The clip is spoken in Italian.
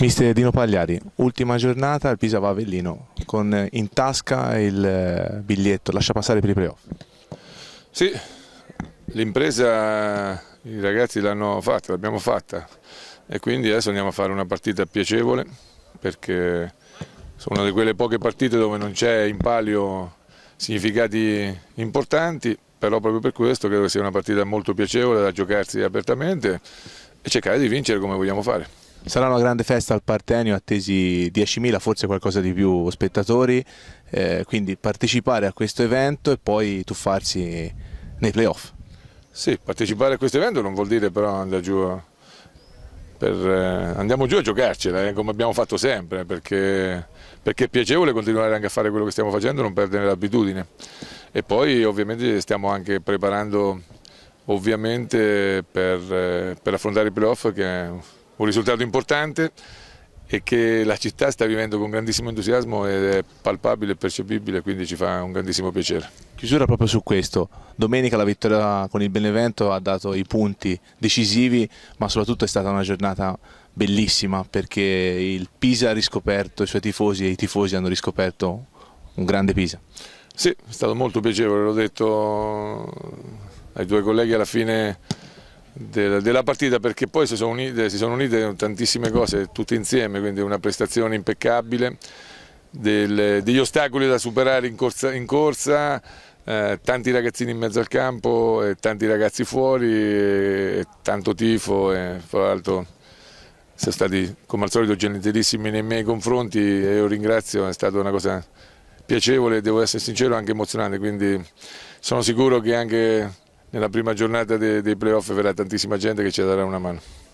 Mister Dino Pagliari, ultima giornata al Pisa Avellino con eh, in tasca il eh, biglietto, lascia passare per i playoff. Sì, l'impresa i ragazzi l'hanno fatta, l'abbiamo fatta e quindi adesso andiamo a fare una partita piacevole perché sono una di quelle poche partite dove non c'è in palio significati importanti, però proprio per questo credo che sia una partita molto piacevole da giocarsi apertamente e cercare di vincere come vogliamo fare. Sarà una grande festa al Partenio, attesi 10.000, forse qualcosa di più spettatori, eh, quindi partecipare a questo evento e poi tuffarsi nei playoff. Sì, partecipare a questo evento non vuol dire però andare giù, per, eh, andiamo giù a giocarcela, eh, come abbiamo fatto sempre, perché, perché è piacevole continuare anche a fare quello che stiamo facendo, non perdere l'abitudine. E poi ovviamente stiamo anche preparando ovviamente per, eh, per affrontare i playoff che È, un risultato importante e che la città sta vivendo con grandissimo entusiasmo ed è palpabile e percepibile, quindi ci fa un grandissimo piacere. Chiusura proprio su questo, domenica la vittoria con il Benevento ha dato i punti decisivi, ma soprattutto è stata una giornata bellissima perché il Pisa ha riscoperto i suoi tifosi e i tifosi hanno riscoperto un grande Pisa. Sì, è stato molto piacevole, l'ho detto ai due colleghi alla fine della, partita perché poi si sono, unite, si sono, unite, tantissime cose tutte insieme, quindi una prestazione impeccabile, del, degli ostacoli da superare in corsa, in corsa eh, tanti ragazzini in mezzo al campo, eh, tanti ragazzi fuori, eh, tanto tifo, eh, fra l'altro sono stati come al solito gentilissimi nei miei confronti e io ringrazio, è stata una cosa piacevole, devo essere sincero, anche emozionante, quindi sono sicuro che anche nella prima giornata dei, dei playoff verrà tantissima gente che ci darà una mano.